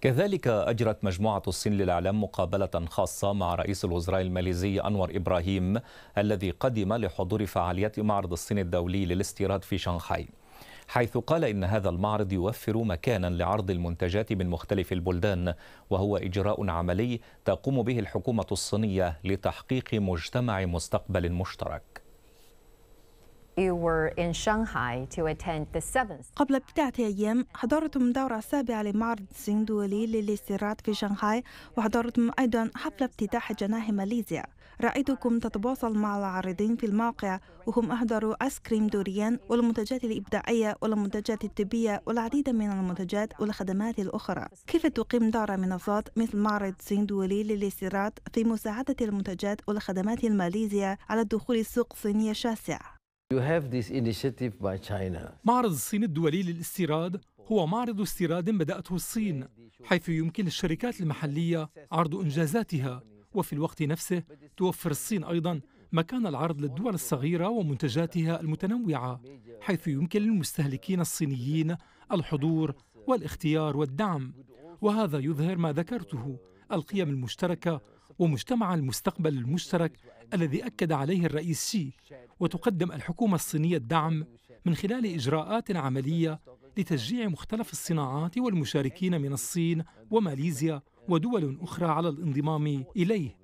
كذلك أجرت مجموعة الصين للإعلام مقابلة خاصة مع رئيس الوزراء الماليزي أنور إبراهيم الذي قدم لحضور فعاليات معرض الصين الدولي للاستيراد في شنغهاي حيث قال إن هذا المعرض يوفر مكانا لعرض المنتجات من مختلف البلدان وهو إجراء عملي تقوم به الحكومة الصينية لتحقيق مجتمع مستقبل مشترك You were in Shanghai to attend the seventh. قبل بضعة أيام حضرتم الدورة السابعة لمعرض الصين الدولي للاستيراد في شنغهاي وحضرتم أيضا حفل افتتاح جناح ماليزيا رأيتكم تتواصل مع العارضين في الموقع وهم أحضروا آيس كريم دوريان والمنتجات الإبداعية والمنتجات الطبية والعديد من المنتجات والخدمات الأخرى كيف تقيم دورة منصات مثل معرض الصين الدولي للاستيراد في مساعدة المنتجات والخدمات الماليزية على دخول السوق الصينية الشاسع؟ معرض الصين الدولي للاستيراد هو معرض استيراد بدأته الصين حيث يمكن للشركات المحلية عرض إنجازاتها وفي الوقت نفسه توفر الصين أيضا مكان العرض للدول الصغيرة ومنتجاتها المتنوعة حيث يمكن للمستهلكين الصينيين الحضور والاختيار والدعم وهذا يظهر ما ذكرته القيم المشتركة ومجتمع المستقبل المشترك الذي أكد عليه الرئيس شي وتقدم الحكومة الصينية الدعم من خلال إجراءات عملية لتشجيع مختلف الصناعات والمشاركين من الصين وماليزيا ودول أخرى على الانضمام إليه